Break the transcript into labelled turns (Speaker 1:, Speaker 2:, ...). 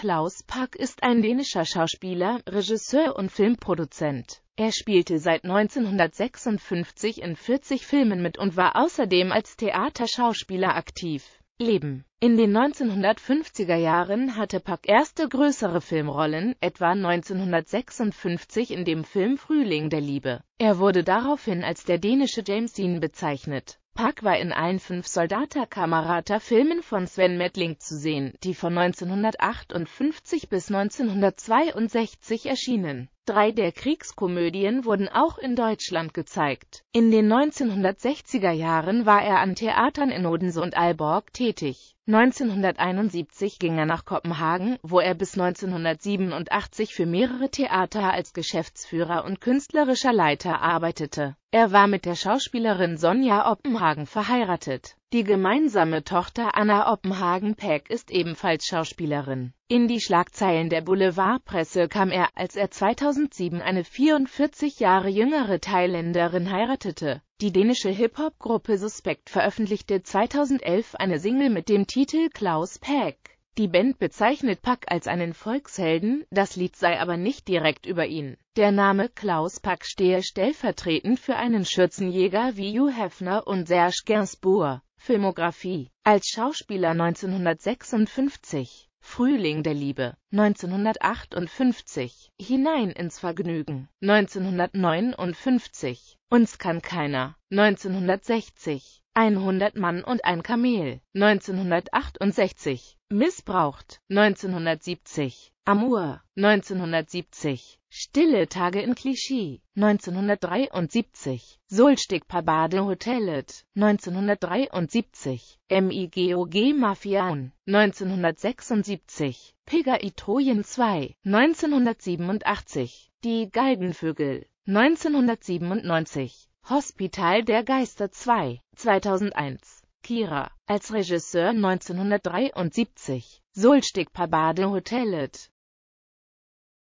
Speaker 1: Klaus Pack ist ein dänischer Schauspieler, Regisseur und Filmproduzent. Er spielte seit 1956 in 40 Filmen mit und war außerdem als Theaterschauspieler aktiv. Leben In den 1950er Jahren hatte Pack erste größere Filmrollen, etwa 1956 in dem Film Frühling der Liebe. Er wurde daraufhin als der dänische James Dean bezeichnet. Park war in allen fünf Soldata-Kamerata-Filmen von Sven Medling zu sehen, die von 1958 bis 1962 erschienen Drei der Kriegskomödien wurden auch in Deutschland gezeigt. In den 1960er Jahren war er an Theatern in Odense und Aalborg tätig. 1971 ging er nach Kopenhagen, wo er bis 1987 für mehrere Theater als Geschäftsführer und künstlerischer Leiter arbeitete. Er war mit der Schauspielerin Sonja Oppenhagen verheiratet die gemeinsame Tochter Anna Oppenhagen-Peck ist ebenfalls Schauspielerin. In die Schlagzeilen der Boulevardpresse kam er, als er 2007 eine 44 Jahre jüngere Thailänderin heiratete. Die dänische Hip-Hop-Gruppe Suspekt veröffentlichte 2011 eine Single mit dem Titel Klaus Peck. Die Band bezeichnet Pack als einen Volkshelden, das Lied sei aber nicht direkt über ihn. Der Name Klaus Pack stehe stellvertretend für einen Schürzenjäger wie Hugh Hefner und Serge Gainsbourg. Filmografie Als Schauspieler 1956 Frühling der Liebe 1958 Hinein ins Vergnügen 1959 Uns kann keiner 1960 100 Mann und ein Kamel 1968 Missbraucht 1970 Amour 1970 Stille Tage in Clichy 1973 Solstig Pabade Hotelet 1973 MIGOG Mafiaun 1976 Pega Itoyen 2, 1987, Die Galgenvögel, 1997, Hospital der Geister 2, 2001, Kira, als Regisseur 1973, Solstig Pabade Hotelet,